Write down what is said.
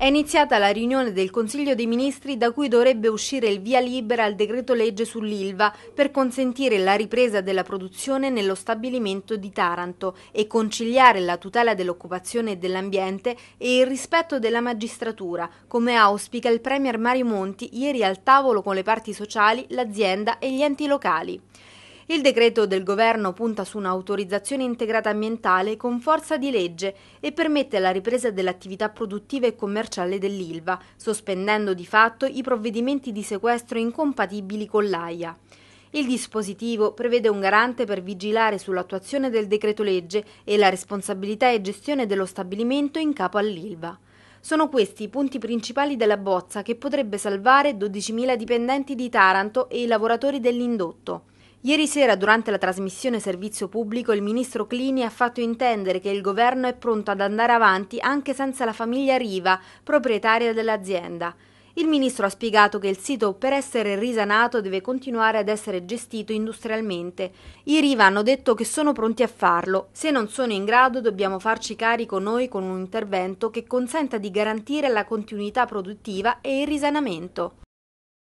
È iniziata la riunione del Consiglio dei Ministri da cui dovrebbe uscire il via libera al decreto legge sull'ILVA per consentire la ripresa della produzione nello stabilimento di Taranto e conciliare la tutela dell'occupazione e dell'ambiente e il rispetto della magistratura, come auspica il Premier Mario Monti ieri al tavolo con le parti sociali, l'azienda e gli enti locali. Il decreto del governo punta su un'autorizzazione integrata ambientale con forza di legge e permette la ripresa dell'attività produttiva e commerciale dell'ILVA, sospendendo di fatto i provvedimenti di sequestro incompatibili con l'AIA. Il dispositivo prevede un garante per vigilare sull'attuazione del decreto legge e la responsabilità e gestione dello stabilimento in capo all'ILVA. Sono questi i punti principali della bozza che potrebbe salvare 12.000 dipendenti di Taranto e i lavoratori dell'indotto. Ieri sera, durante la trasmissione Servizio Pubblico, il ministro Clini ha fatto intendere che il governo è pronto ad andare avanti anche senza la famiglia Riva, proprietaria dell'azienda. Il ministro ha spiegato che il sito, per essere risanato, deve continuare ad essere gestito industrialmente. I Riva hanno detto che sono pronti a farlo. Se non sono in grado, dobbiamo farci carico noi con un intervento che consenta di garantire la continuità produttiva e il risanamento.